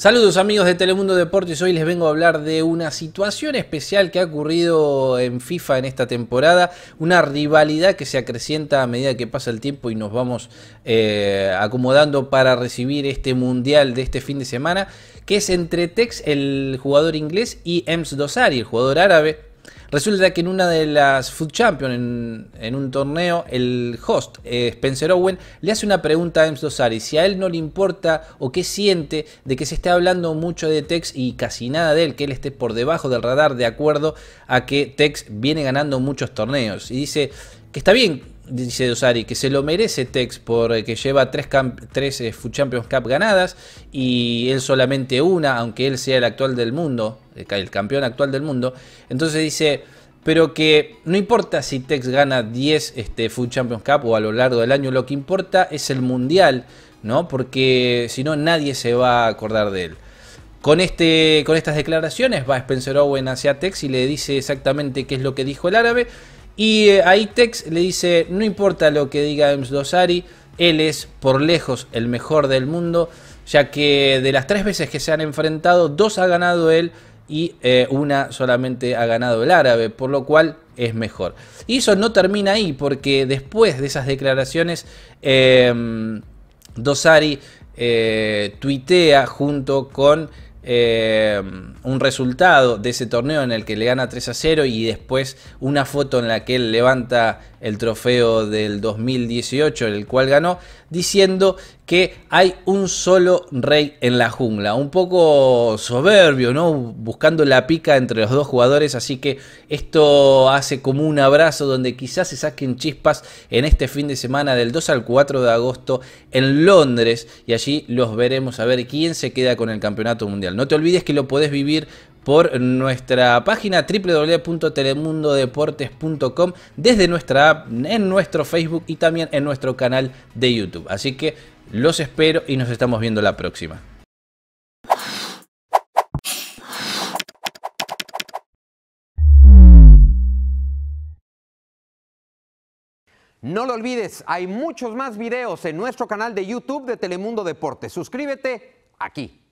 Saludos amigos de Telemundo Deportes, hoy les vengo a hablar de una situación especial que ha ocurrido en FIFA en esta temporada, una rivalidad que se acrecienta a medida que pasa el tiempo y nos vamos eh, acomodando para recibir este mundial de este fin de semana, que es entre Tex, el jugador inglés, y Ems Dosari, el jugador árabe, Resulta que en una de las Food Champions, en, un torneo, el host, eh, Spencer Owen, le hace una pregunta a Ems Dosari. Si a él no le importa o qué siente de que se esté hablando mucho de Tex y casi nada de él, que él esté por debajo del radar de acuerdo a que Tex viene ganando muchos torneos. Y dice que está bien dice Dosari, que se lo merece Tex porque eh, lleva tres, eh, Champions Cup ganadas y él solamente una, aunque él sea el actual del mundo, el campeón actual del mundo. Entonces dice, pero que no importa si Tex gana 10 este, Food Champions Cup o a lo largo del año, lo que importa es el Mundial, ¿no? Porque si no, nadie se va a acordar de él. Con, este, con estas declaraciones va Spencer Owen hacia Tex y le dice exactamente qué es lo que dijo el árabe. Y eh, ahí Tex le dice, no importa lo que diga Ems Dosari, él es por lejos el mejor del mundo, ya que de las tres veces que se han enfrentado, dos ha ganado él y eh, una solamente ha ganado el árabe, por lo cual es mejor. Y eso no termina ahí, porque después de esas declaraciones, em, Dosari eh, tuitea junto con eh, un resultado de ese torneo en el que le gana 3 a 0 y después una foto en la que él levanta el trofeo del 2018, el cual ganó, diciendo que hay un solo rey en la jungla. Un poco soberbio, ¿no? Buscando la pica entre los dos jugadores. Así que esto hace como un abrazo donde quizás se saquen chispas en este fin de semana del 2 al 4 de agosto en Londres. Y allí los veremos a ver quién se queda con el campeonato mundial. No te olvides que lo podés vivir por nuestra página www.telemundodeportes.com desde nuestra app, en nuestro Facebook y también en nuestro canal de YouTube. Así que los espero y nos estamos viendo la próxima. No lo olvides, hay muchos más videos en nuestro canal de YouTube de Telemundo Deportes. Suscríbete aquí.